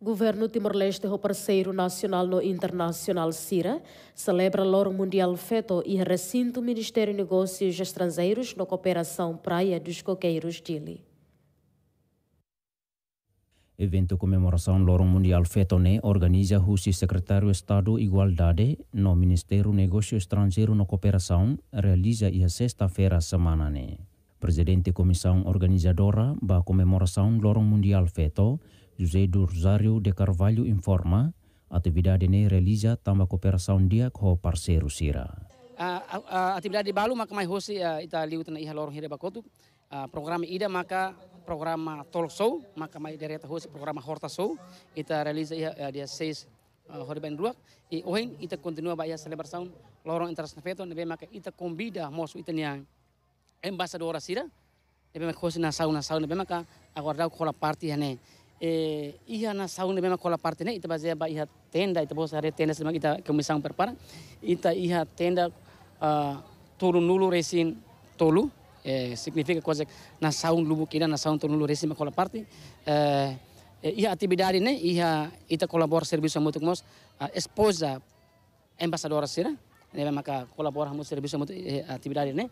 Governo Timor-Leste, é o parceiro nacional no internacional CIRA, celebra Loro Mundial Feto e recinto Ministério de Negócios Estrangeiros na cooperação Praia dos Coqueiros Dili. Evento comemoração Loro Mundial Fetone né, organiza o secretário Estado Igualdade no Ministério Negócio Estrangeiro na cooperação realiza e sexta-feira semana. Né. Presidente Comissão Organizadora da comemoração Loro Mundial Feto José Rosario de Carvalho informa atividade ne realiza tamba cooperação dia ko parceiro Sira. Uh, a, atividade Balu maka mai hosi uh, ita liu tena iha lorong hira bakotu. Uh, program ida maka program tol show maka mai dari ta hosi programa horta show ita realiza iha dia seis uh, hori ban ruak I ohen ita kontinua ba iha saun lorong internasional feto nebe maka ita kombida mosu ita niang embasadora Sira nebe maka hosi na sauna sauna nebe maka aguardau kola parti hane eh, iha na saung memang kola parte ne ita bazia ba iha tenda ita bosa hari tenda sema ita kemisang perpara ita iha tenda uh, ah, turun nulu resin tolu eh, signifika kosa na saung lubu kina na turun nulu resin kola parte eh, eh, iha bidari ne iha ita kolabor sama tuk mos a ah, esposa embaixadora sira ne maka kolabor hamu serviço eh, ati bidari ne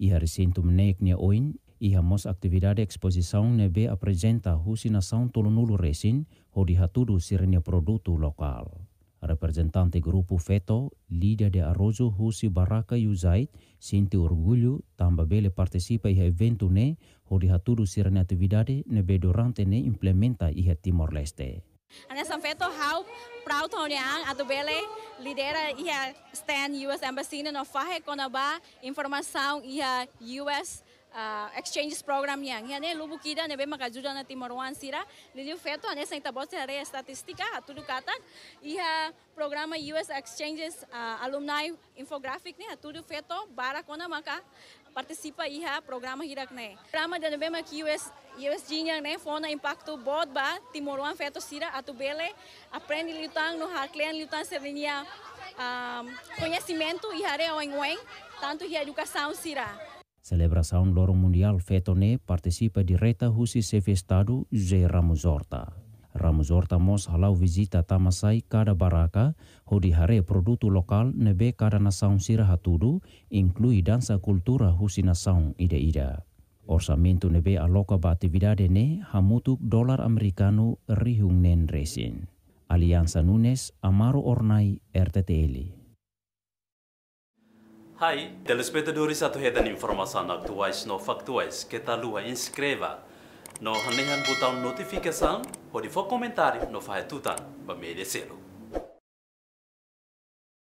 iha resin tumnek ne oin Íhamos actividade exposição nebe apresenta sound tolonulu resin hodi hatudu sirene produto lokal. Representante grupu FETO, Lida de Arrojo Husi Baraka Yuzait, sinti orgulho, tamba bele partisipa iha evento ne, hodi hatudu aktividade ne be durante ne implementa iha Timor-Leste. Anessa FETO hau proud honiang atu bele lidera iha stand US Embassy no fahe konaba informação iha US uh, exchanges program ya, yang ya ne lubu kida ne bema kajuda na wan sira lidiu feto ane saita bosi area statistika hatulu kata iha programa US exchanges uh, alumni infographic ne hatulu feto bara kona maka participa iha programa hirak ne programa dan bema ki US US jinjang ne fona impacto bot ba wan feto sira atu bele aprende liutang no haklean liutang serinia um, conhecimento iha re oeng oeng tanto e iya, educação sira Celebração Loro Mundial Fetone participa direta Husi Sefe Estado Zé Ramuzorta. Ramuzorta Mos halau visita Tamasai cada baraka, hodi hare produto lokal nebe cada nação sirahatudu, inclui dança cultura Husi nação e ida-ida. Orçamento nebe aloca ba atividade ne hamutuk dólar americano rihung nen resin. Aliança Nunes Amaro Ornai RTTL. Hai, telespectadores atuhetan informação atuais no factuais que tá lua inscreva. No hanehan botão notificação, pode for comentário no fahetutan, ba merecelo.